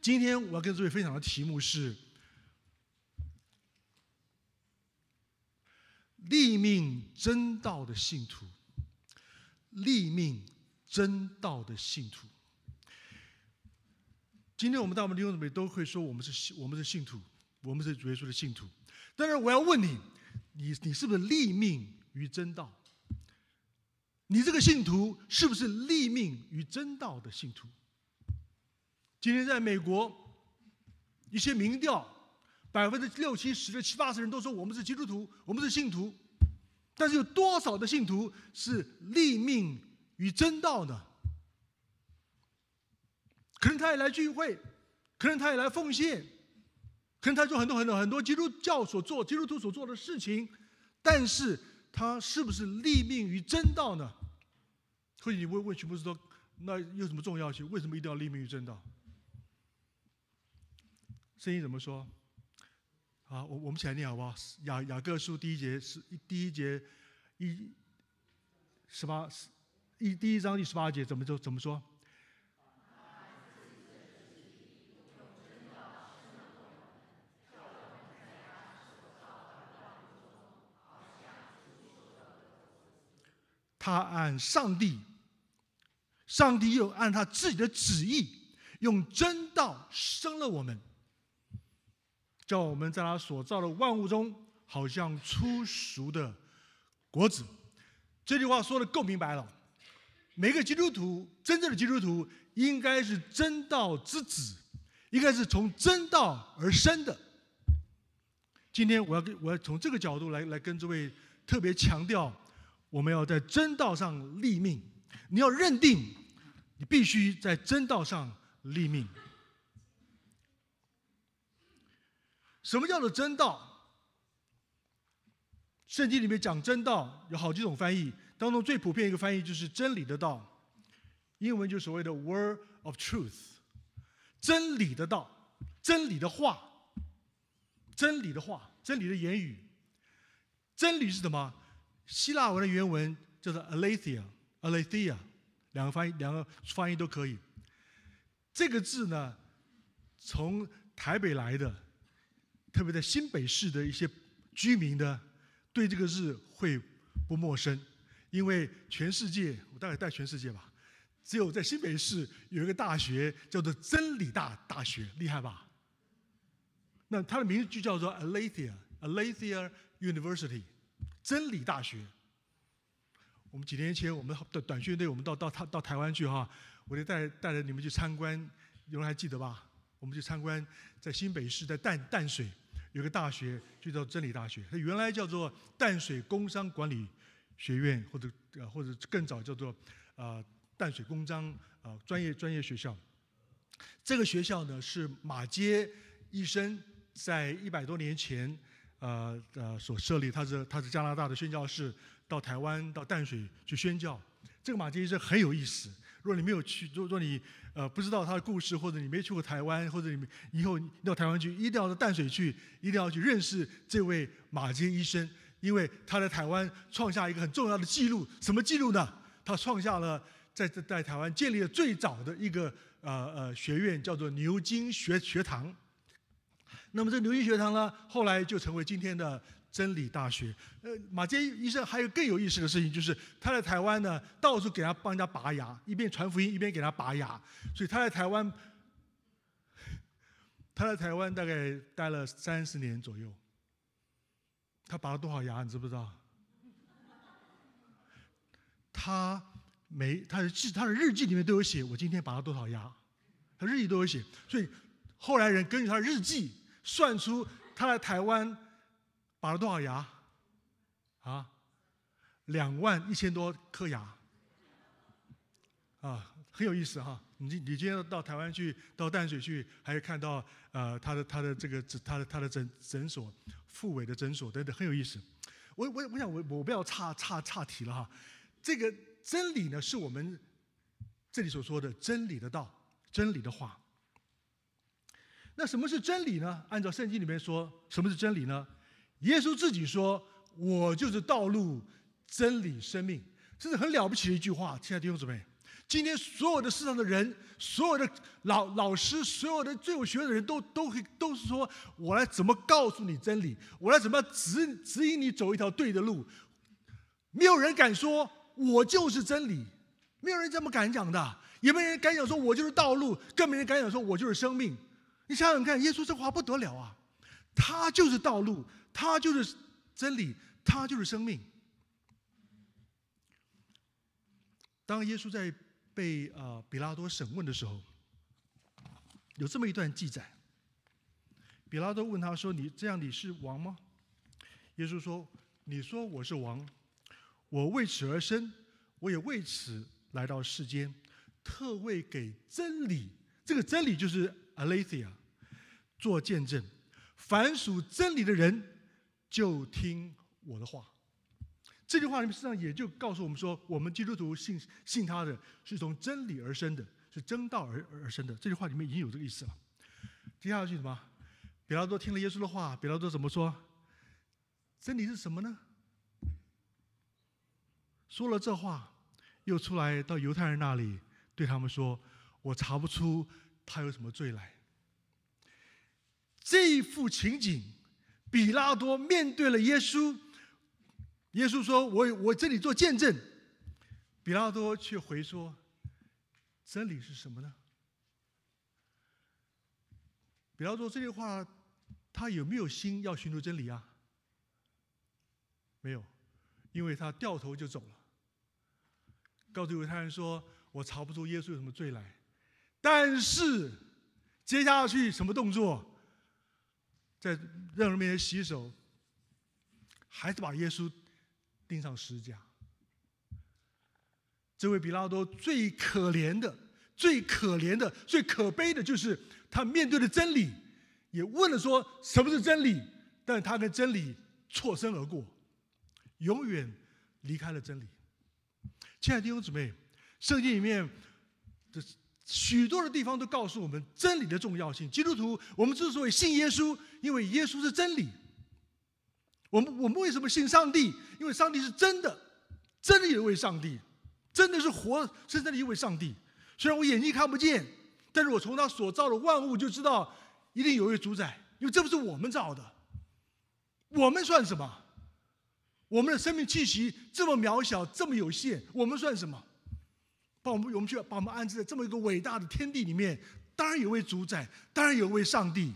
今天我要跟诸位分享的题目是：立命真道的信徒。立命真道的信徒。今天我们到我们弟兄姊妹都会说，我们是信，我们是信徒，我们是主耶稣的信徒。但是我要问你，你你是不是立命于真道？你这个信徒是不是立命于真道的信徒？今天在美国，一些民调，百分之六七十的七八十人都说我们是基督徒，我们是信徒，但是有多少的信徒是立命于真道呢？可能他也来聚会，可能他也来奉献，可能他做很多很多很多基督教所做、基督徒所做的事情，但是他是不是立命于真道呢？或许你问问徐博士说，那有什么重要性？为什么一定要立命于真道？声音怎么说？啊，我我们起来念好不好？雅雅各书第一节是第一节一十八一第一章第十八节怎么就怎么说？他按上帝，上帝又按他自己的旨意，用真道生了我们。叫我们在他所造的万物中，好像粗俗的果子。这句话说的够明白了。每个基督徒，真正的基督徒，应该是真道之子，应该是从真道而生的。今天我要，跟我要从这个角度来，来跟诸位特别强调，我们要在真道上立命。你要认定，你必须在真道上立命。什么叫做真道？圣经里面讲真道有好几种翻译，当中最普遍一个翻译就是真理的道，英文就所谓的 “Word of Truth”，真理的道，真理的话，真理的话，真理的言语，真理是什么？希腊文的原文叫做 a l e t h e i a a l e t h e i a 两个翻译，两个翻译都可以。这个字呢，从台北来的。特别在新北市的一些居民的对这个日会不陌生，因为全世界我大概带全世界吧，只有在新北市有一个大学叫做真理大大学，厉害吧？那它的名字就叫做 Alesia Alesia University 真理大学。我们几年前我们短短训队我们到到他到台湾去哈，我就带带着你们去参观，有人还记得吧？我们去参观在新北市在淡淡水。有个大学就叫真理大学，它原来叫做淡水工商管理学院，或者呃或者更早叫做啊淡水工商啊专业专业学校。这个学校呢是马街医生在一百多年前呃呃所设立，他是他是加拿大的宣教士到台湾到淡水去宣教。这个马街医生很有意思，如果你没有去，如果你。呃，不知道他的故事，或者你没去过台湾，或者你们以后到台湾去，一定要到淡水去，一定要去认识这位马坚医生，因为他在台湾创下一个很重要的记录，什么记录呢？他创下了在在台湾建立了最早的一个呃呃学院，叫做牛津学学堂。那么这牛津学堂呢，后来就成为今天的。真理大学，呃，马建医生还有更有意思的事情，就是他在台湾呢，到处给他帮人家拔牙，一边传福音，一边给他拔牙。所以他在台湾，他在台湾大概待了三十年左右。他拔了多少牙，你知不知道？他没他的记他的日记里面都有写，我今天拔了多少牙，他日记都有写。所以后来人根据他的日记算出他在台湾。拔了多少牙？啊，两万一千多颗牙，啊，很有意思哈。你你今天到台湾去，到淡水去，还有看到呃他的他的这个他的他的诊诊所，副伟的诊所等等，很有意思。我我我想我我不要岔岔岔题了哈。这个真理呢，是我们这里所说的真理的道，真理的话。那什么是真理呢？按照圣经里面说，什么是真理呢？耶稣自己说：“我就是道路、真理、生命。”这是很了不起的一句话。亲爱的弟兄姊妹，今天所有的世上的人、所有的老老师、所有的最有学问的人都都以，都是说：“我来怎么告诉你真理？我来怎么指指引你走一条对的路？”没有人敢说“我就是真理”，没有人这么敢讲的；也没有人敢讲“说我就是道路”，更没人敢讲“说我就是生命”。你想想看，耶稣这话不得了啊！他就是道路。他就是真理，他就是生命。当耶稣在被呃比拉多审问的时候，有这么一段记载：比拉多问他说：“你这样你是王吗？”耶稣说：“你说我是王，我为此而生，我也为此来到世间，特为给真理，这个真理就是 Aletheia 做见证。凡属真理的人。”就听我的话，这句话里面实际上也就告诉我们说，我们基督徒信信他的是从真理而生的，是真道而而生的。这句话里面已经有这个意思了。接下去什么？彼拉多听了耶稣的话，彼拉多怎么说？真理是什么呢？说了这话，又出来到犹太人那里，对他们说：“我查不出他有什么罪来。”这一幅情景。比拉多面对了耶稣，耶稣说：“我我这里做见证。”比拉多却回说：“真理是什么呢？”比拉多这句话，他有没有心要寻求真理啊？没有，因为他掉头就走了，告诉犹太人说：“我查不出耶稣有什么罪来。”但是接下去什么动作？在任何人面前洗手，还是把耶稣钉上十字架。这位比拉多最可怜的、最可怜的、最可悲的就是他面对的真理，也问了说什么是真理，但他跟真理错身而过，永远离开了真理。亲爱的弟兄姊妹，圣经里面，这是。许多的地方都告诉我们真理的重要性。基督徒，我们之所以信耶稣，因为耶稣是真理。我们我们为什么信上帝？因为上帝是真的，真的有一位上帝，真的是活生生的一位上帝。虽然我眼睛看不见，但是我从他所造的万物就知道一定有一位主宰，因为这不是我们造的。我们算什么？我们的生命气息这么渺小，这么有限，我们算什么？把我们我们需要把我们安置在这么一个伟大的天地里面，当然有位主宰，当然有位上帝。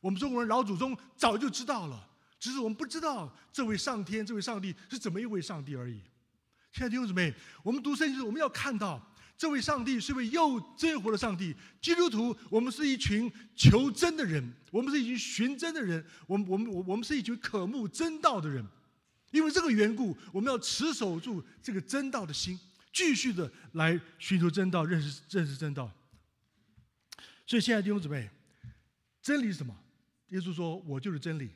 我们中国人老祖宗早就知道了，只是我们不知道这位上天、这位上帝是怎么一位上帝而已。亲爱的弟兄姊妹，我们读圣经，我们要看到这位上帝是一位又真又活的上帝。基督徒，我们是一群求真的人，我们是一群寻真的人，我们我们我我们是一群渴慕真道的人。因为这个缘故，我们要持守住这个真道的心。继续的来寻求真道，认识认识真道。所以现在弟兄姊妹，真理是什么？耶稣说我就是真理，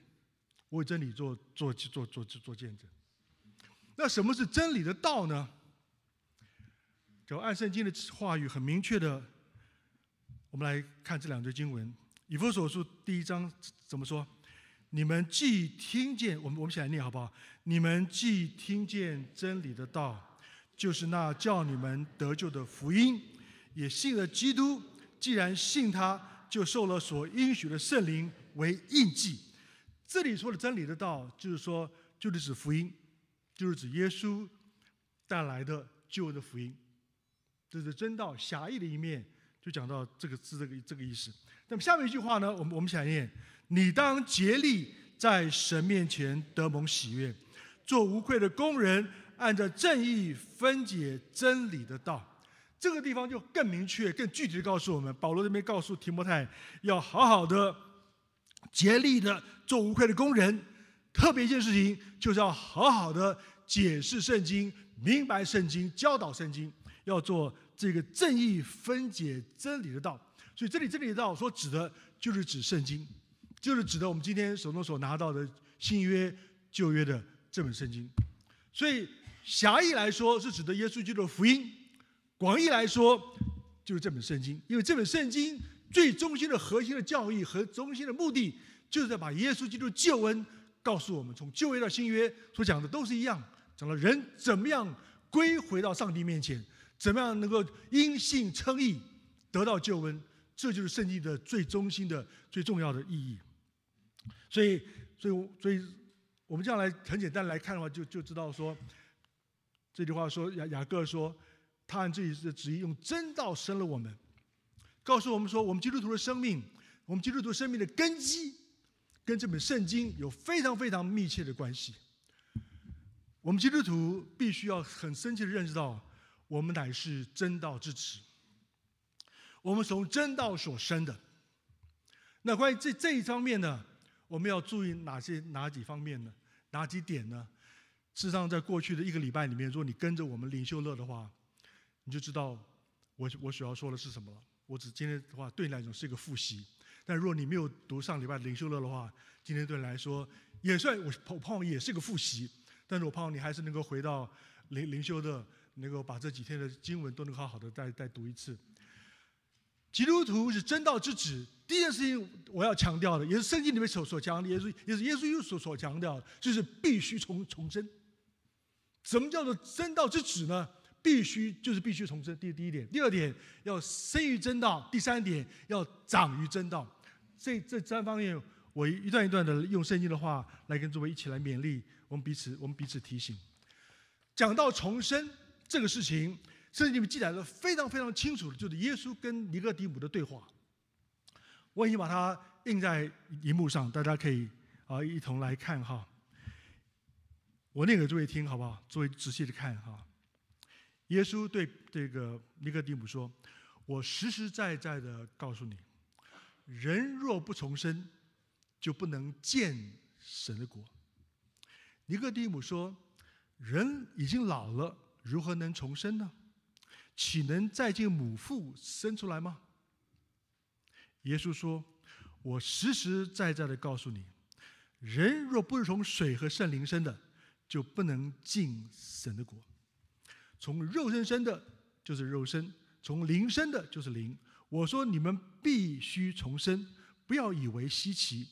我为真理做做做做做见证。那什么是真理的道呢？就按圣经的话语很明确的，我们来看这两句经文。以弗所书第一章怎么说？你们既听见，我们我们起来念好不好？你们既听见真理的道。就是那叫你们得救的福音，也信了基督。既然信他，就受了所应许的圣灵为印记。这里说的真理的道，就是说，就是指福音，就是指耶稣带来的救的福音。这是真道狭义的一面，就讲到这个字这个这个意思。那么下面一句话呢，我们我们想念：你当竭力在神面前得蒙喜悦，做无愧的工人。按照正义分解真理的道，这个地方就更明确、更具体的告诉我们，保罗这边告诉提摩太，要好好的、竭力的做无愧的工人。特别一件事情，就是要好好的解释圣经、明白圣经、教导圣经，要做这个正义分解真理的道。所以这里“这里的道”所指的，就是指圣经，就是指的我们今天手中所拿到的新约、旧约的这本圣经。所以。狭义来说是指的耶稣基督的福音，广义来说就是这本圣经。因为这本圣经最中心的核心的教义和中心的目的，就是在把耶稣基督的救恩告诉我们。从旧约到新约所讲的都是一样，讲了人怎么样归回到上帝面前，怎么样能够因信称义得到救恩，这就是圣经的最中心的最重要的意义。所以，所以，所以我们这样来很简单来看的话，就就知道说。这句话说，雅雅各说，他按自己的旨意用真道生了我们，告诉我们说，我们基督徒的生命，我们基督徒生命的根基，跟这本圣经有非常非常密切的关系。我们基督徒必须要很深切的认识到，我们乃是真道之子，我们从真道所生的。那关于这这一方面呢，我们要注意哪些哪几方面呢？哪几点呢？事实上，在过去的一个礼拜里面，如果你跟着我们领袖乐的话，你就知道我我所要说的是什么了。我只今天的话对你来说是一个复习，但如果你没有读上礼拜领袖乐的话，今天对你来说也算我我盼望也是个复习。但是我盼望你还是能够回到灵领袖乐，能够把这几天的经文都能好好的再再读一次。基督徒是真道之子，第一件事情我要强调的，也是圣经里面所所讲的，也是也是耶稣又所所强调的，就是必须重重生。什么叫做真道之子呢？必须就是必须重生。第第一点，第二点要生于真道；第三点要长于真道。这这三方面，我一段一段的用圣经的话来跟诸位一起来勉励我们彼此，我们彼此提醒。讲到重生这个事情，圣经里面记载的非常非常清楚的，就是耶稣跟尼哥底母的对话。我已经把它印在荧幕上，大家可以啊一同来看哈。我念给诸位听好不好？诸位仔细的看哈。耶稣对这个尼哥底姆说：“我实实在在的告诉你，人若不重生，就不能见神的国。”尼哥底姆说：“人已经老了，如何能重生呢？岂能再进母腹生出来吗？”耶稣说：“我实实在在的告诉你，人若不是从水和圣灵生的，”就不能进神的国。从肉身生的，就是肉身；从灵生的，就是灵。我说你们必须重生，不要以为稀奇。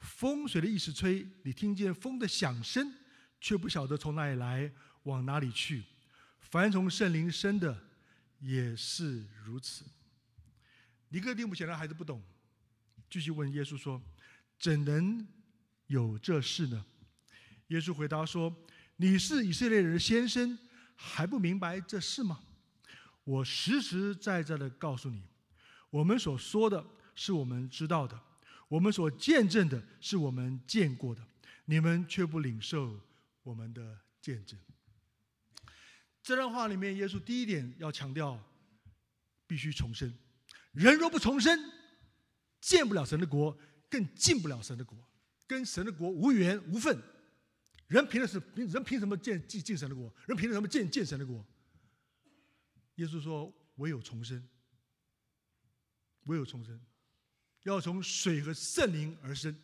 风随着意识吹，你听见风的响声，却不晓得从哪里来，往哪里去。凡从圣灵生的，也是如此。尼哥丁不显然还是不懂，继续问耶稣说：“怎能有这事呢？”耶稣回答说：“你是以色列人的先生，还不明白这事吗？我实实在在的告诉你，我们所说的是我们知道的，我们所见证的是我们见过的，你们却不领受我们的见证。”这段话里面，耶稣第一点要强调：必须重生。人若不重生，见不了神的国，更进不了神的国，跟神的国无缘无份。人凭的是凭人凭什么见见进神的国？人凭什么见见神的国？耶稣说：“唯有重生，唯有重生，要从水和圣灵而生。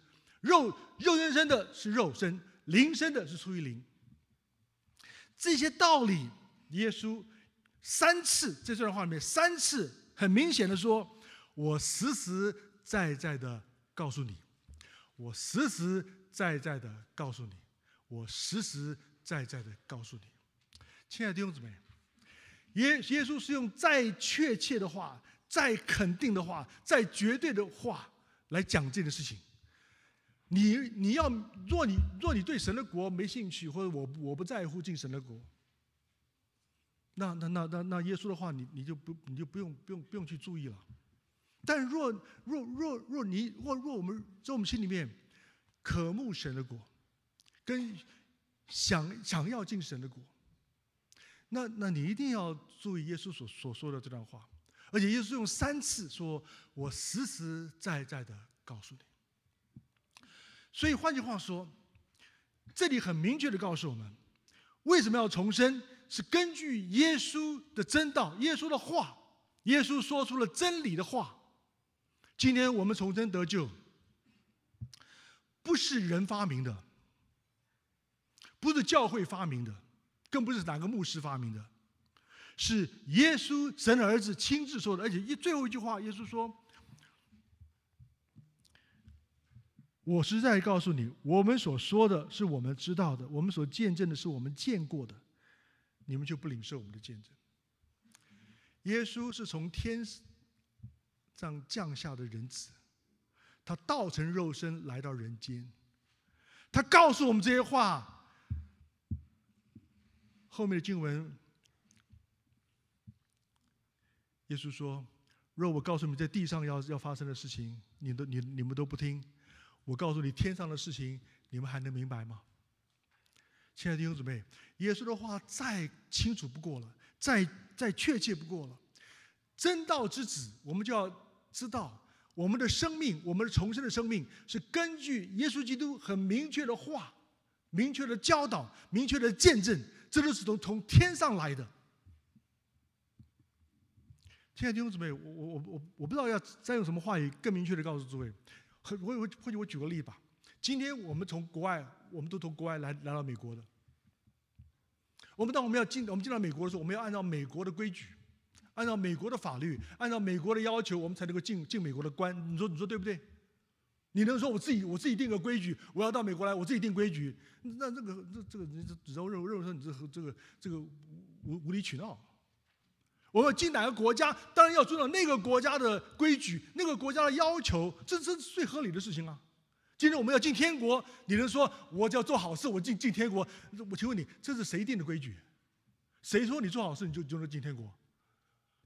肉肉身生的是肉身，灵生的是出于灵。”这些道理，耶稣三次在这段话里面三次很明显的说：“我实实在在的告诉你，我实实在在的告诉你。”我实实在在的告诉你，亲爱的弟兄姊妹，耶耶稣是用再确切的话、再肯定的话、再绝对的话来讲这件事情。你你要若你若你对神的国没兴趣，或者我我不在乎进神的国，那那那那那耶稣的话，你你就不你就不用不用不用去注意了。但若若若若你或若我们在我们心里面渴慕神的国。跟想想要进神的国，那那你一定要注意耶稣所所说的这段话，而且耶稣用三次说：“我实实在在的告诉你。”所以换句话说，这里很明确的告诉我们，为什么要重生，是根据耶稣的真道，耶稣的话，耶稣说出了真理的话。今天我们重生得救，不是人发明的。不是教会发明的，更不是哪个牧师发明的，是耶稣神的儿子亲自说的。而且一最后一句话，耶稣说：“我实在告诉你，我们所说的是我们知道的，我们所见证的是我们见过的，你们就不领受我们的见证。”耶稣是从天上降下的人子，他道成肉身来到人间，他告诉我们这些话。后面的经文，耶稣说：“若我告诉你在地上要要发生的事情，你都你你们都不听，我告诉你天上的事情，你们还能明白吗？”亲爱的弟兄姊妹，耶稣的话再清楚不过了，再再确切不过了。真道之子，我们就要知道，我们的生命，我们的重生的生命，是根据耶稣基督很明确的话、明确的教导、明确的见证。这都是从从天上来的。亲爱的听众诸我我我我我不知道要再用什么话语更明确的告诉诸位，我我或许我举个例吧。今天我们从国外，我们都从国外来来到美国的。我们当我们要进，我们进到美国的时候，我们要按照美国的规矩，按照美国的法律，按照美国的要求，我们才能够进进美国的关。你说你说对不对？你能说我自己我自己定个规矩？我要到美国来，我自己定规矩？那这个这这个你只只认认认为说你这和这个这个无无理取闹。我要进哪个国家，当然要遵照那个国家的规矩，那个国家的要求，这这是最合理的事情啊。今天我们要进天国，你能说我就要做好事，我进进天国？我请问你，这是谁定的规矩？谁说你做好事你就就能进天国？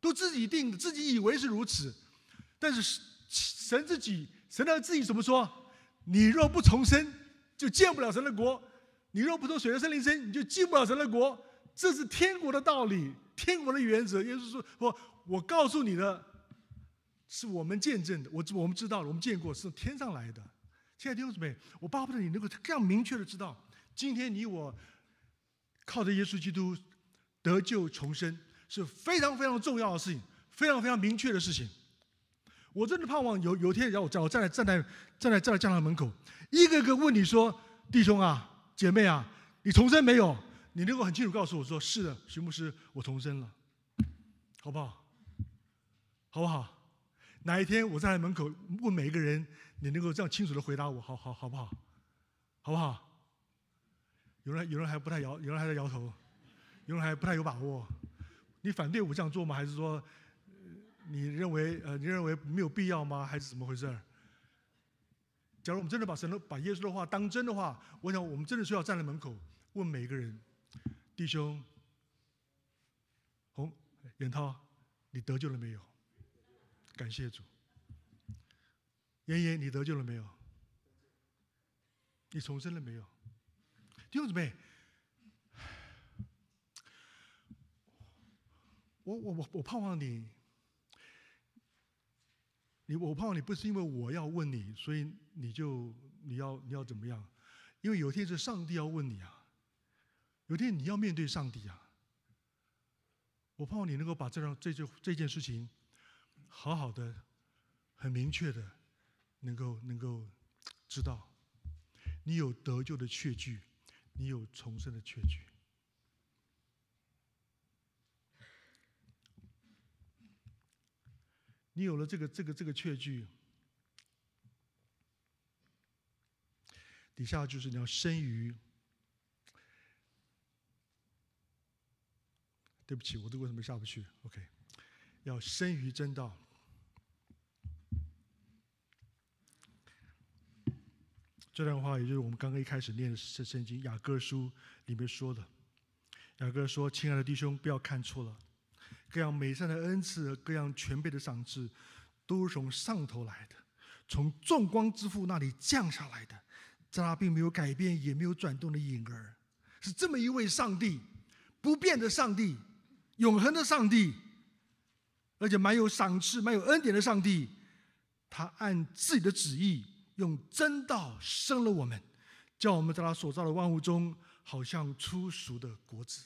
都自己定，的，自己以为是如此，但是神自己。神的自己怎么说？你若不重生，就建不了神的国；你若不从水的圣灵生，你就进不了神的国。这是天国的道理，天国的原则。耶稣说：“我我告诉你的，是我们见证的，我我们知道，我们见过是天上来的。”现在弟兄姊妹，我巴不得你能够这样明确的知道，今天你我靠着耶稣基督得救重生，是非常非常重要的事情，非常非常明确的事情。我真的盼望有有天，然后我站我站在站在站在站在教堂门口，一个个问你说：“弟兄啊，姐妹啊，你重生没有？你能够很清楚告诉我说是的，徐牧师，我重生了，好不好？好不好？哪一天我站在门口问每一个人，你能够这样清楚的回答我，好好好不好？好不好？有人有人还不太摇，有人还在摇头，有人还不太有把握。你反对我这样做吗？还是说？”你认为，呃，你认为没有必要吗？还是怎么回事儿？假如我们真的把神的、把耶稣的话当真的话，我想我们真的需要站在门口问每一个人：弟兄，洪严涛，你得救了没有？感谢主。妍妍，你得救了没有？你重生了没有？弟兄姊妹，我我我我盼望你。你我怕你不是因为我要问你，所以你就你要你要怎么样？因为有天是上帝要问你啊，有天你要面对上帝啊。我盼望你能够把这样这这这件事情，好好的、很明确的，能够能够知道，你有得救的确据，你有重生的确据。你有了这个、这个、这个确据，底下就是你要生于。对不起，我这为什么下不去？OK，要生于真道。这段话也就是我们刚刚一开始念的圣经《雅各书》里面说的。雅各说：“亲爱的弟兄，不要看错了。”各样美善的恩赐，各样全备的赏赐，都是从上头来的，从众光之父那里降下来的，在他并没有改变，也没有转动的影儿，是这么一位上帝，不变的上帝，永恒的上帝，而且蛮有赏赐、蛮有恩典的上帝，他按自己的旨意，用真道生了我们，叫我们在他所造的万物中，好像初熟的果子。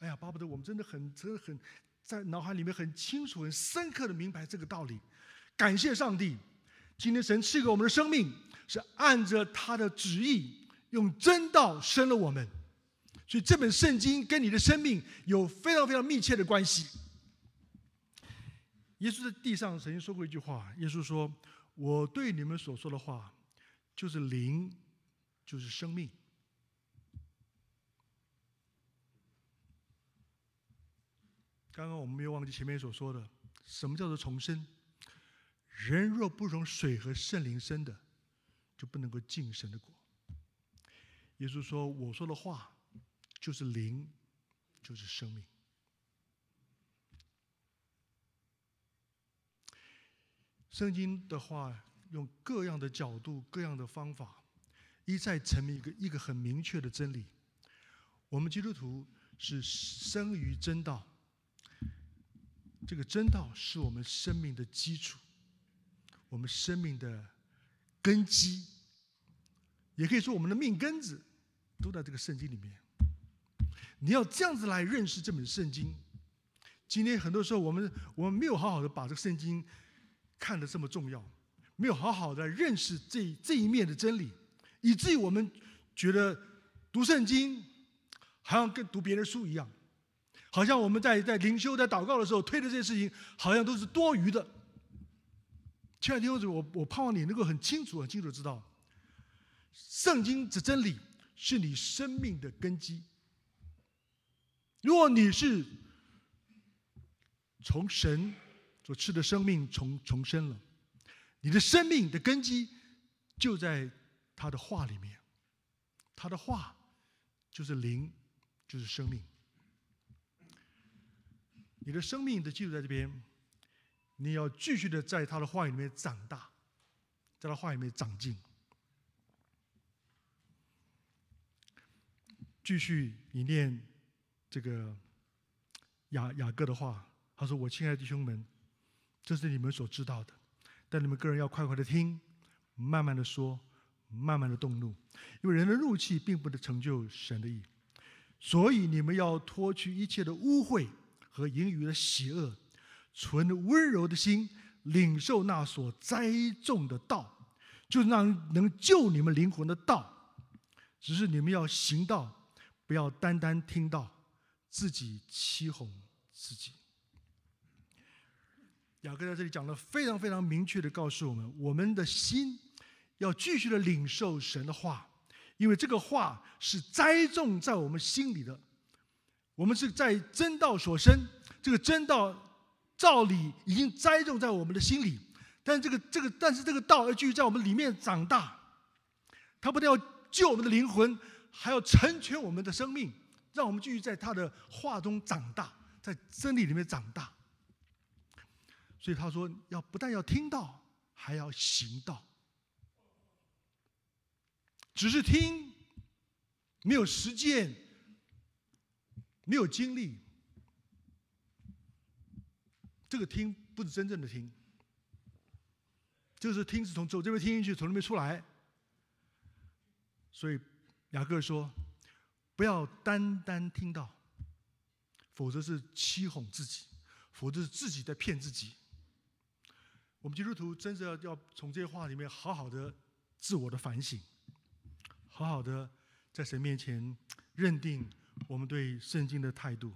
哎呀，巴不得我们真的很、真的很，在脑海里面很清楚、很深刻的明白这个道理。感谢上帝，今天神赐给我们的生命是按着他的旨意，用真道生了我们。所以这本圣经跟你的生命有非常非常密切的关系。耶稣在地上曾经说过一句话：耶稣说，我对你们所说的话，就是灵，就是生命。刚刚我们没有忘记前面所说的，什么叫做重生？人若不容水和圣灵生的，就不能够进神的国。耶稣说：“我说的话就是灵，就是生命。”圣经的话用各样的角度、各样的方法，一再成明一个一个很明确的真理：我们基督徒是生于真道。这个真道是我们生命的基础，我们生命的根基，也可以说我们的命根子都在这个圣经里面。你要这样子来认识这本圣经。今天很多时候，我们我们没有好好的把这个圣经看得这么重要，没有好好的认识这这一面的真理，以至于我们觉得读圣经好像跟读别人书一样。好像我们在在灵修、在祷告的时候推的这些事情，好像都是多余的。亲爱的弟兄姊妹，我我盼望你能够很清楚、很清楚知道，圣经之真理是你生命的根基。如果你是从神所赐的生命重重生了，你的生命的根基就在他的话里面，他的话就是灵，就是生命。你的生命都记录在这边，你要继续的在他的话语里面长大，在他话语里面长进，继续你念这个雅雅各的话。他说：“我亲爱的弟兄们，这是你们所知道的，但你们个人要快快的听，慢慢的说，慢慢的动怒，因为人的怒气并不能成就神的意，所以你们要脱去一切的污秽。”和淫语的邪恶，存温柔的心，领受那所栽种的道，就是那能救你们灵魂的道。只是你们要行道，不要单单听道，自己欺哄自己。雅各在这里讲了非常非常明确的告诉我们：，我们的心要继续的领受神的话，因为这个话是栽种在我们心里的。我们是在真道所生，这个真道道理已经栽种在我们的心里，但这个这个，但是这个道要继续在我们里面长大，它不但要救我们的灵魂，还要成全我们的生命，让我们继续在他的话中长大，在真理里面长大。所以他说，要不但要听到，还要行道。只是听，没有实践。没有精力，这个听不是真正的听，就是听是从走这边听进去，从那边出来。所以雅各说，不要单单听到，否则是欺哄自己，否则是自己在骗自己。我们基督徒真正要从这些话里面好好的自我的反省，好好的在神面前认定。我们对圣经的态度。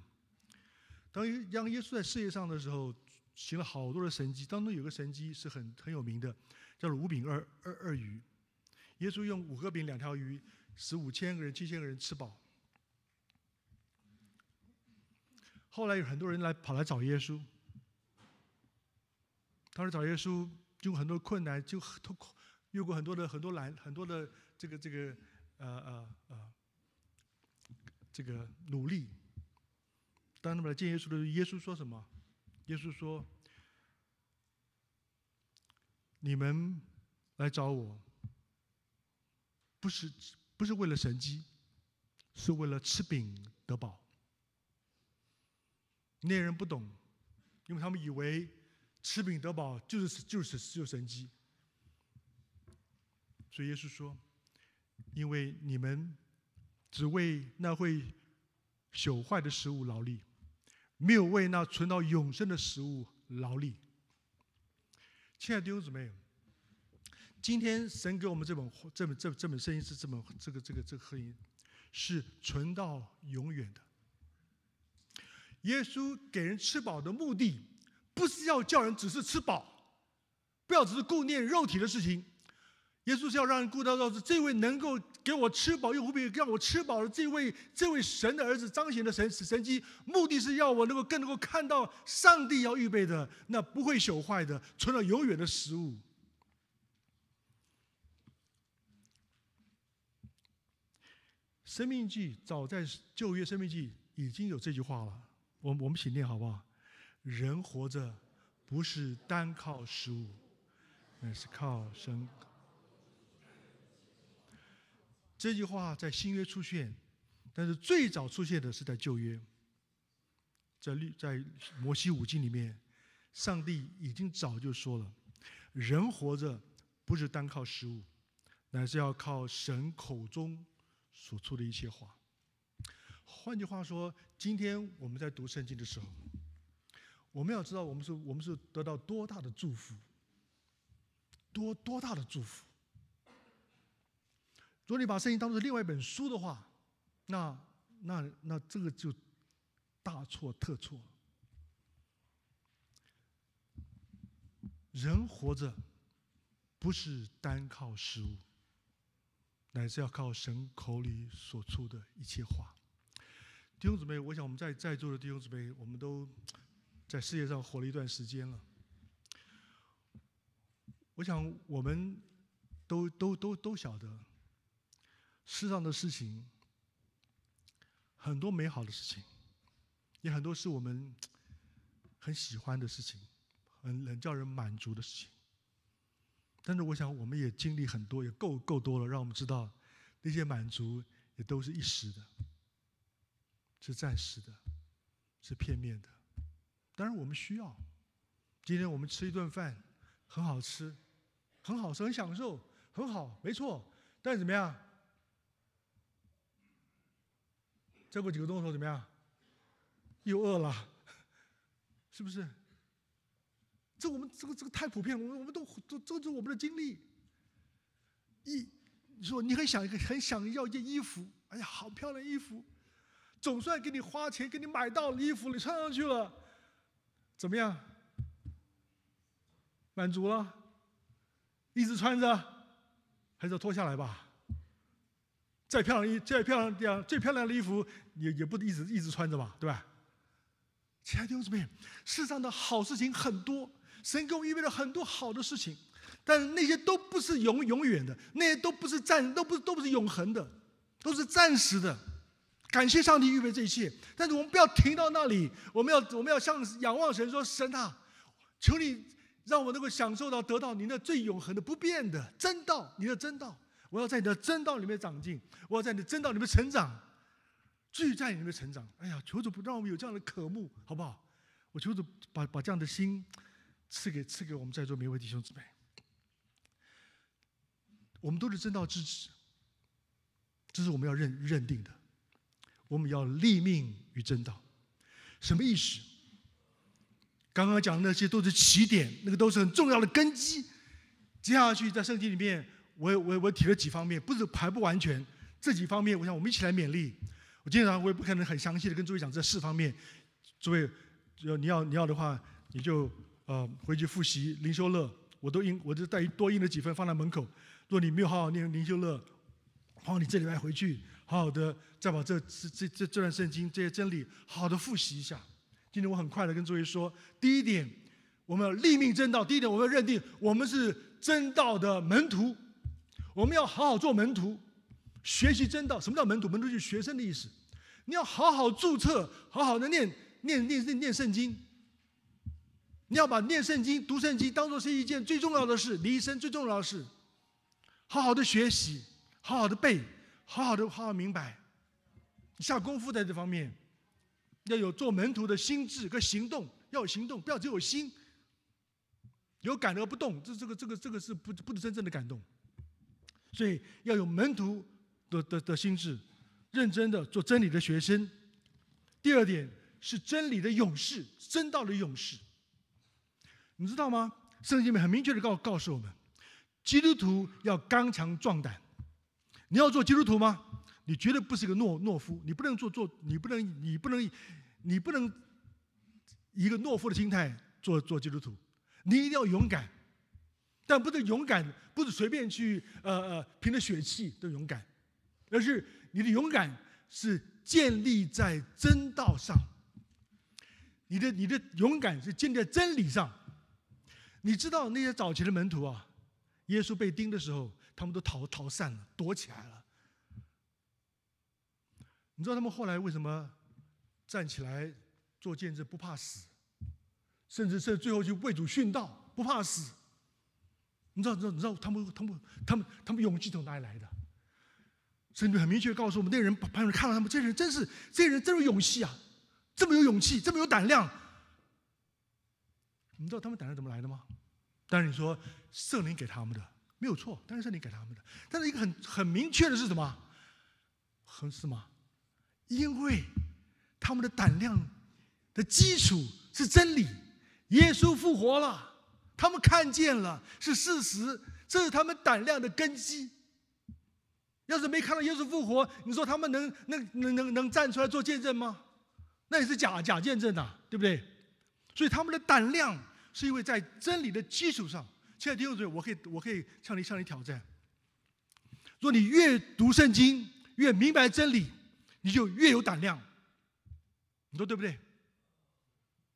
当当耶稣在世界上的时候，行了好多的神迹，当中有个神迹是很很有名的，叫做五饼二二二鱼。耶稣用五颗饼、两条鱼，使五千个人、七千个人吃饱。后来有很多人来跑来找耶稣，当时找耶稣经过很多困难，就通过越过很多的很多难，很多的这个这个呃呃呃。这个努力，当他们来见耶稣的时候，耶稣说什么？耶稣说：“你们来找我，不是不是为了神机，是为了吃饼得饱。”那些人不懂，因为他们以为吃饼得饱就是就是就是神机。所以耶稣说：“因为你们。”只为那会朽坏的食物劳力，没有为那存到永生的食物劳力。亲爱的弟兄姊妹，今天神给我们这本这本这这本圣经是这本这个这个这个福音是存到永远的。耶稣给人吃饱的目的，不是要叫人只是吃饱，不要只是顾念肉体的事情。耶稣是要让人顾到，到这位能够给我吃饱又无比让我吃饱的这位，这位神的儿子彰显的神神机，目的是要我能够更能够看到上帝要预备的那不会朽坏的存了永远的食物。生命记早在旧约生命记已经有这句话了，我我们请念好不好？人活着不是单靠食物，乃是靠神。这句话在新约出现，但是最早出现的是在旧约，在律在摩西五经里面，上帝已经早就说了，人活着不是单靠食物，乃是要靠神口中所出的一些话。换句话说，今天我们在读圣经的时候，我们要知道我们是我们是得到多大的祝福，多多大的祝福。如果你把圣经当做另外一本书的话，那那那这个就大错特错。人活着不是单靠食物，乃是要靠神口里所出的一切话。弟兄姊妹，我想我们在在座的弟兄姊妹，我们都在世界上活了一段时间了。我想我们都都都都晓得。世上的事情，很多美好的事情，也很多是我们很喜欢的事情，很能叫人满足的事情。但是，我想我们也经历很多，也够够多了，让我们知道那些满足也都是一时的，是暂时的，是片面的。当然，我们需要。今天我们吃一顿饭，很好吃，很好吃，很享受，很好，没错。但是怎么样？再过几个钟头怎么样？又饿了，是不是？这我们这个这个太普遍了，我们都都抽是我们的经历。一，你说你很想一个，很想要一件衣服，哎呀，好漂亮衣服，总算给你花钱给你买到了衣服，你穿上去了，怎么样？满足了，一直穿着，还是脱下来吧。再漂亮衣，再漂亮这样，最漂亮的衣服也也不一直一直穿着吧，对吧？亲爱的弟兄姊妹，世上的好事情很多，神给我们预备了很多好的事情，但是那些都不是永永远的，那些都不是暂，都不是都不是永恒的，都是暂时的。感谢上帝预备这一切，但是我们不要停到那里，我们要我们要向仰望神说，神啊，求你让我能够享受到得到您的最永恒的不变的真道，您的真道。我要在你的真道里面长进，我要在你的真道里面成长，聚在里面成长。哎呀，求主不让我们有这样的渴慕，好不好？我求主把把这样的心赐给赐给我们在座每位弟兄姊妹。我们都是真道之子，这是我们要认认定的。我们要立命于真道，什么意思？刚刚讲那些都是起点，那个都是很重要的根基。接下去在圣经里面。我我我提了几方面，不是排不完全，这几方面，我想我们一起来勉励。我今天晚上我也不可能很详细的跟诸位讲这四方面，诸位要你要你要的话，你就呃回去复习灵修乐，我都印，我就带多印了几份放在门口。若你没有好好念灵修乐，好，你这礼拜回去好好的再把这这这这这段圣经这些真理好的复习一下。今天我很快的跟诸位说，第一点，我们要立命正道。第一点，我们要认定我们是正道的门徒。我们要好好做门徒，学习真道。什么叫门徒？门徒就是学生的意思。你要好好注册，好好的念念念念念圣经。你要把念圣经、读圣经当做是一件最重要的事，你一生最重要的事。好好的学习，好好的背，好好的好好明白，下功夫在这方面，要有做门徒的心智跟行动，要有行动，不要只有心。有感而不动，这这个这个这个是不不是真正的感动。所以要有门徒的的的心智，认真的做真理的学生。第二点是真理的勇士，真道的勇士。你知道吗？圣经里面很明确的告告诉我们，基督徒要刚强壮胆。你要做基督徒吗？你绝对不是一个懦懦夫，你不能做做，你不能你不能，你不能一个懦夫的心态做做基督徒，你一定要勇敢。但不是勇敢，不是随便去呃呃凭着血气的勇敢，而是你的勇敢是建立在真道上，你的你的勇敢是建立在真理上。你知道那些早期的门徒啊，耶稣被钉的时候，他们都逃逃散了，躲起来了。你知道他们后来为什么站起来做见证不怕死，甚至甚至最后去为主殉道不怕死？你知道，你知道，你知道他们，他们，他们，他们勇气从哪里来的？神就很明确告诉我们，那人，旁人看到他们，这些人真是，这些人真有勇气啊，这么有勇气，这么有胆量。你知道他们胆量怎么来的吗？但是你说圣灵给他们的没有错，但是圣灵给他们的。但是一个很很明确的是什么？很是吗？因为他们的胆量的基础是真理，耶稣复活了。他们看见了，是事实，这是他们胆量的根基。要是没看到耶稣复活，你说他们能能能能能站出来做见证吗？那也是假假见证呐，对不对？所以他们的胆量是因为在真理的基础上。亲爱的弟兄姊妹，我可以我可以向你向你挑战。若你越读圣经，越明白真理，你就越有胆量。你说对不对？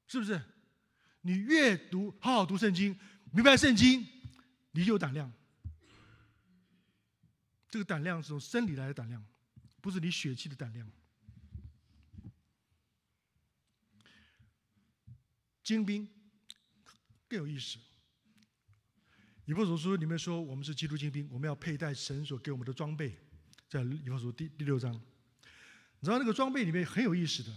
是不是？你阅读，好好读圣经，明白圣经，你就有胆量。这个胆量是从生理来的胆量，不是你血气的胆量。精兵更有意思。以弗所书里面说，我们是基督精兵，我们要佩戴神所给我们的装备，在以弗所第第六章。你知道那个装备里面很有意思的。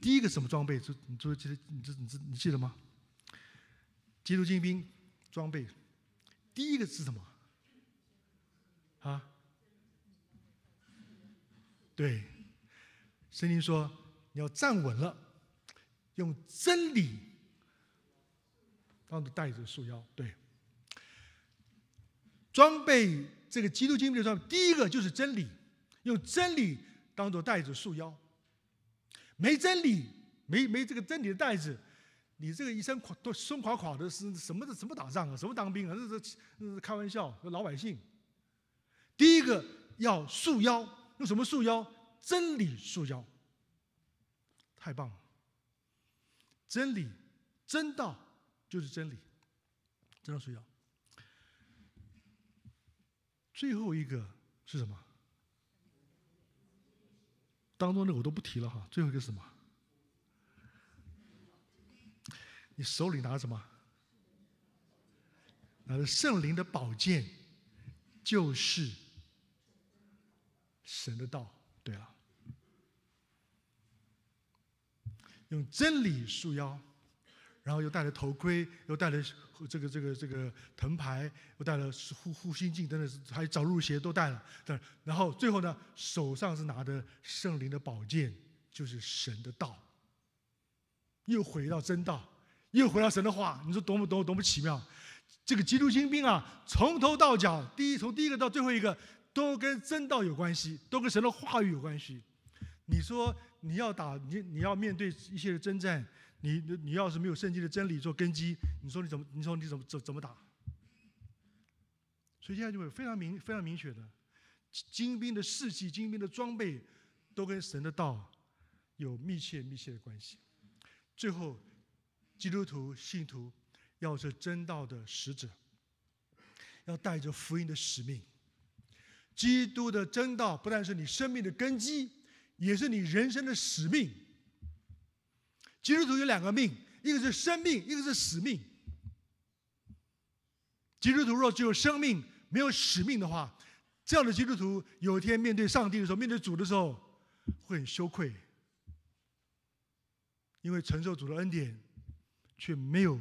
第一个什么装备？就你，就记得？你这，你这，你记得吗？基督精兵装备，第一个是什么？啊？对，神灵说：“你要站稳了，用真理当做带子束腰。”对，装备这个基督精兵的装备，第一个就是真理，用真理当做带子束腰。没真理，没没这个真理的袋子，你这个一身垮都松垮垮的，是什么？的？什么打仗啊？什么当兵啊？这是那是开玩笑，老百姓。第一个要束腰，用什么束腰？真理束腰。太棒了，真理、真道就是真理，真道束腰。最后一个是什么？当中的我都不提了哈，最后一个是什么？你手里拿什么？拿着圣灵的宝剑，就是神的道。对了，用真理束腰。然后又戴了头盔，又戴了这个这个这个藤牌，又戴了护护心镜，等等，还有着陆鞋都戴了。然后最后呢，手上是拿的圣灵的宝剑，就是神的道。又回到真道，又回到神的话，你说多么多多么奇妙！这个基督新兵啊，从头到脚，第一从第一个到最后一个，都跟真道有关系，都跟神的话语有关系。你说你要打，你你要面对一些的征战。你你你要是没有圣经的真理做根基，你说你怎么你说你怎么怎怎么打？所以现在就会非常明非常明确的，精兵的士气、精兵的装备，都跟神的道有密切密切的关系。最后，基督徒信徒要是真道的使者，要带着福音的使命。基督的真道不但是你生命的根基，也是你人生的使命。基督徒有两个命，一个是生命，一个是使命。基督徒若只有生命没有使命的话，这样的基督徒有一天面对上帝的时候、面对主的时候，会很羞愧，因为承受主的恩典，却没有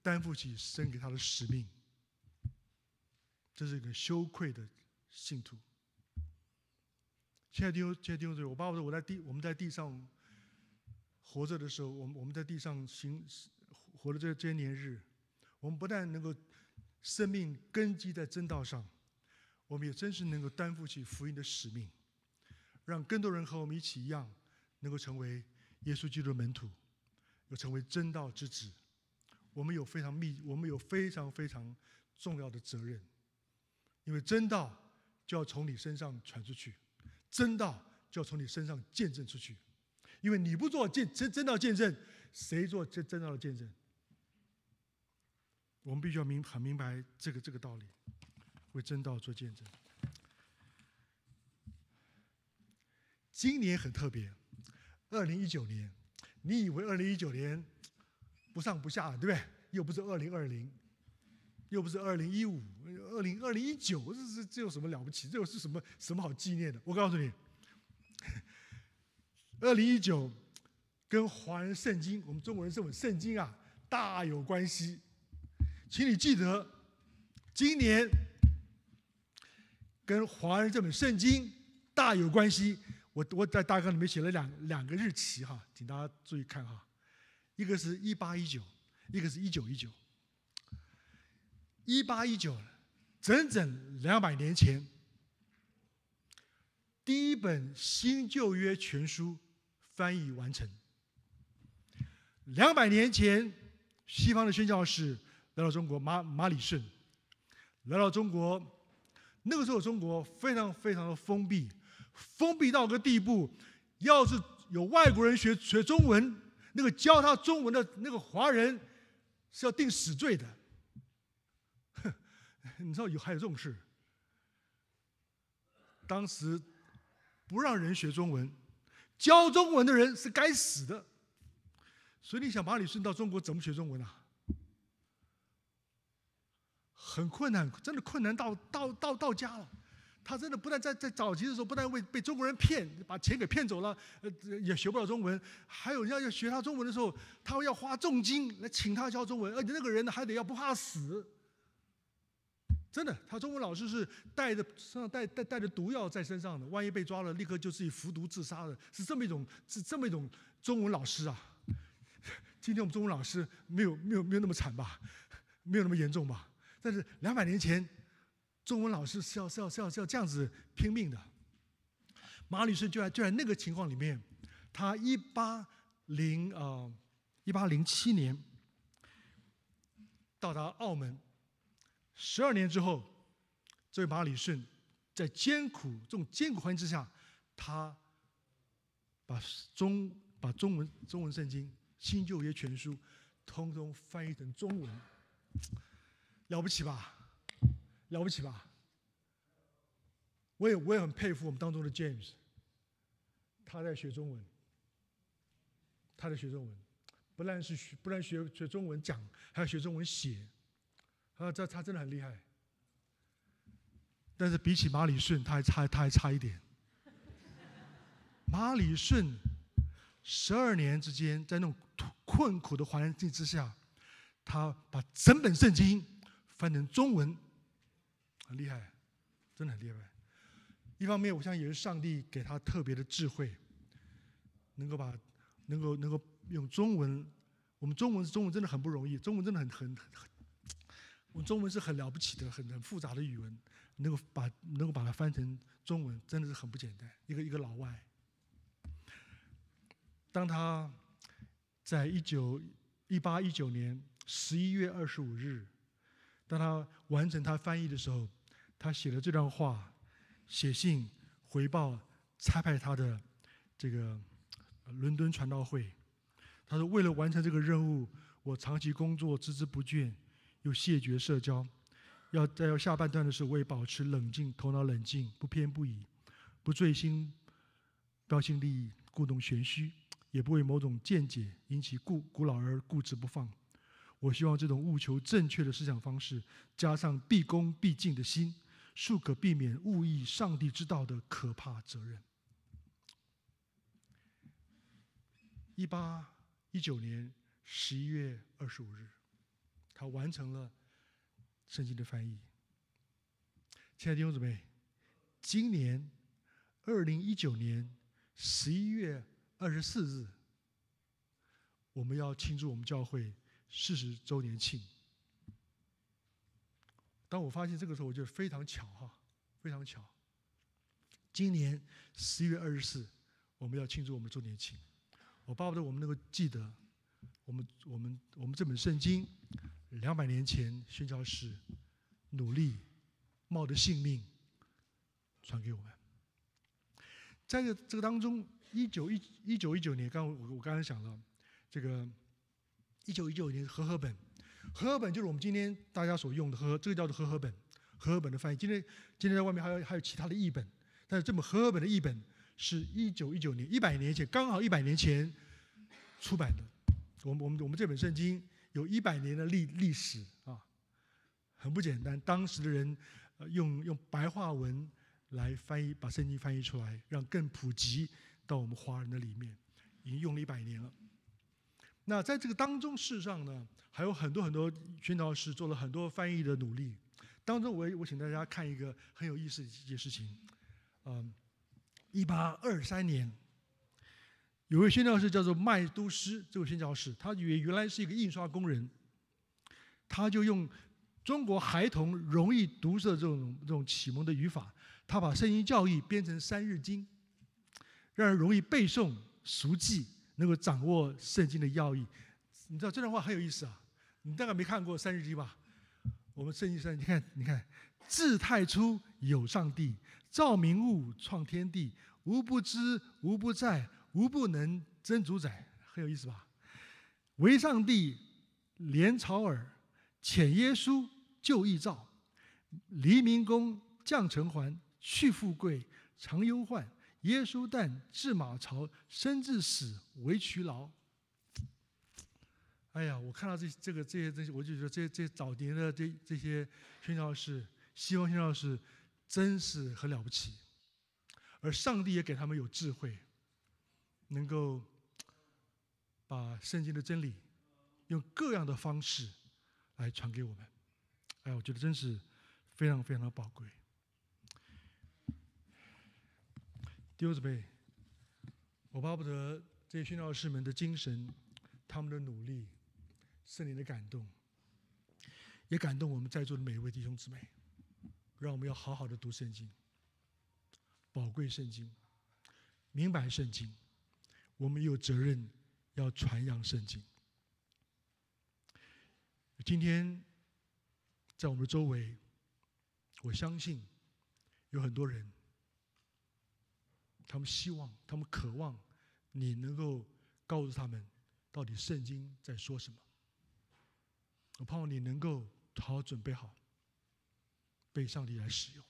担负起神给他的使命。这是一个羞愧的信徒。亲爱的弟兄、亲爱的弟兄我爸爸说，我在地，我们在地上。活着的时候，我们我们在地上行活了这这些年日，我们不但能够生命根基在真道上，我们也真是能够担负起福音的使命，让更多人和我们一起一样，能够成为耶稣基督的门徒，又成为真道之子。我们有非常密，我们有非常非常重要的责任，因为真道就要从你身上传出去，真道就要从你身上见证出去。因为你不做见真真道见证，谁做真真道的见证？我们必须要明很明白这个这个道理，为真道做见证。今年很特别，二零一九年，你以为二零一九年不上不下，对不对？又不是二零二零，又不是二零一五，二零二零一九，这这这有什么了不起？这又是什么什么好纪念的？我告诉你。二零一九跟华人圣经，我们中国人这本圣经啊，大有关系。请你记得，今年跟华人这本圣经大有关系。我我在大纲里面写了两两个日期哈，请大家注意看哈，一个是一八一九，一个是一九一九。一八一九，整整两百年前，第一本新旧约全书。翻译完成。两百年前，西方的宣教士来到中国，马马里逊来到中国。那个时候，中国非常非常的封闭，封闭到个地步，要是有外国人学学中文，那个教他中文的那个华人是要定死罪的。你知道有还有这种事？当时不让人学中文。教中文的人是该死的，所以你想马你送到中国怎么学中文啊？很困难，真的困难到到到到家了。他真的不但在在早期的时候不但为被中国人骗把钱给骗走了，呃也学不了中文。还有要要学他中文的时候，他要花重金来请他教中文，而且那个人还得要不怕死。真的，他中文老师是带着身上带带带着毒药在身上的，万一被抓了，立刻就自己服毒自杀的，是这么一种是这么一种中文老师啊。今天我们中文老师没有没有没有那么惨吧，没有那么严重吧？但是两百年前，中文老师是要是要是要是要这样子拼命的。马女士就在就在那个情况里面，她一八零呃一八零七年到达澳门。十二年之后，这位马理逊在艰苦这种艰苦环境之下，他把中把中文中文圣经新旧约全书通通翻译成中文，了不起吧？了不起吧？我也我也很佩服我们当中的 James，他在学中文，他在学中文，不但是学不但是学学中文讲，还要学中文写。啊，这他真的很厉害，但是比起马里逊，他还差，他还差一点。马里逊十二年之间，在那种困苦的环境之下，他把整本圣经翻成中文，很厉害，真的很厉害。一方面，我相信也是上帝给他特别的智慧，能够把能够能够用中文。我们中文是中文，真的很不容易，中文真的很很很。我中文是很了不起的，很很复杂的语文，能够把能够把它翻成中文，真的是很不简单。一个一个老外，当他在一九一八一九年十一月二十五日，当他完成他翻译的时候，他写了这段话，写信回报差派他的这个伦敦传道会。他说：“为了完成这个任务，我长期工作，孜孜不倦。”又谢绝社交，要在要下半段的时候，我也保持冷静，头脑冷静，不偏不倚，不醉心，标新立异，故弄玄虚，也不为某种见解引起固古老而固执不放。我希望这种务求正确的思想方式，加上毕恭毕敬的心，庶可避免误意上帝之道的可怕责任。一八一九年十一月二十五日。他完成了圣经的翻译。亲爱的弟兄姊妹，今年二零一九年十一月二十四日，我们要庆祝我们教会四十周年庆。当我发现这个时候，我觉得非常巧哈，非常巧。今年十一月二十四，我们要庆祝我们周年庆。我巴不得我们能够记得，我们我们我们这本圣经。两百年前宣教士努力冒着性命传给我们，在这这个当中，一九一一九一九年，刚我我刚才讲了这个一九一九年和合本，和合本就是我们今天大家所用的和这个叫做和合本，和合本的翻译。今天今天在外面还有还有其他的译本，但是这本和合本的译本是一九一九年一百年前，刚好一百年前出版的。我们我们我们这本圣经。有一百年的历历史啊，很不简单。当时的人，用用白话文来翻译，把圣经翻译出来，让更普及到我们华人的里面，已经用了一百年了。那在这个当中，事实上呢，还有很多很多宣道师做了很多翻译的努力。当中，我我请大家看一个很有意思的一件事情，嗯，一八二三年。有位宣教士叫做麦都师，这位宣教士，他原原来是一个印刷工人，他就用中国孩童容易读的这种这种启蒙的语法，他把圣经教义编成《三日经》，让人容易背诵熟记，能够掌握圣经的要义。你知道这段话很有意思啊！你大概没看过《三日经》吧？我们圣经上，你看，你看，字太初有上帝，造明物，创天地，无不知，无不在。无不能争主宰，很有意思吧？唯上帝怜朝耳，遣耶稣救义兆，黎民公降成环，去富贵，常忧患。耶稣但治马朝，生至死为渠劳。哎呀，我看到这这个这些东西，我就觉得这这早年的这这些宣教士、西方宣教士，真是很了不起。而上帝也给他们有智慧。能够把圣经的真理用各样的方式来传给我们，哎，我觉得真是非常非常的宝贵。丢子姊妹，我巴不得这些宣教士们的精神、他们的努力、圣灵的感动，也感动我们在座的每一位弟兄姊妹，让我们要好好的读圣经，宝贵圣经，明白圣经。我们有责任要传扬圣经。今天，在我们的周围，我相信有很多人，他们希望、他们渴望你能够告诉他们，到底圣经在说什么。我盼望你能够好好准备好，被上帝来使用。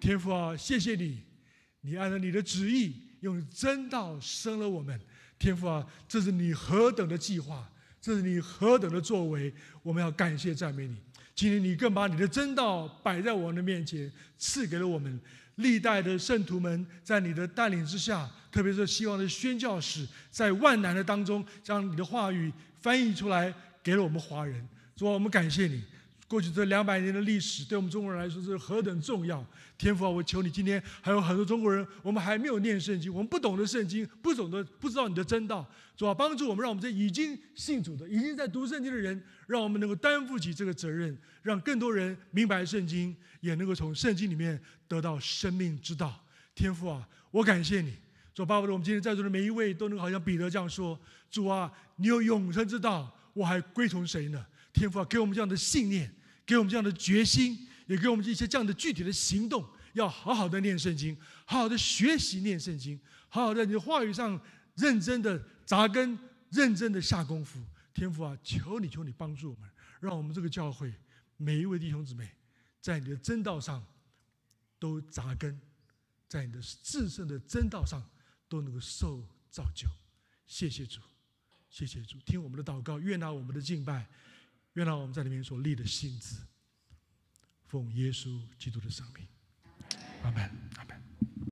天父啊，谢谢你，你按照你的旨意。用真道生了我们，天父啊，这是你何等的计划，这是你何等的作为，我们要感谢赞美你。今天你更把你的真道摆在我们的面前，赐给了我们。历代的圣徒们在你的带领之下，特别是希望的宣教士，在万难的当中，将你的话语翻译出来，给了我们华人。主啊，我们感谢你。过去这两百年的历史，对我们中国人来说是何等重要！天父啊，我求你，今天还有很多中国人，我们还没有念圣经，我们不懂得圣经，不懂得不知道你的真道，主啊，帮助我们，让我们这已经信主的、已经在读圣经的人，让我们能够担负起这个责任，让更多人明白圣经，也能够从圣经里面得到生命之道。天父啊，我感谢你，主，巴不得我们今天在座的每一位都能好像彼得这样说：主啊，你有永生之道，我还归从谁呢？天父啊，给我们这样的信念。给我们这样的决心，也给我们一些这样的具体的行动。要好好的念圣经，好好的学习念圣经，好好的在你的话语上认真的扎根，认真的下功夫。天父啊，求你求你帮助我们，让我们这个教会每一位弟兄姊妹，在你的真道上都扎根，在你的至圣的真道上都能够受造就。谢谢主，谢谢主，听我们的祷告，悦纳我们的敬拜。愿让我们在里面所立的信子，奉耶稣基督的圣名，阿门，阿门。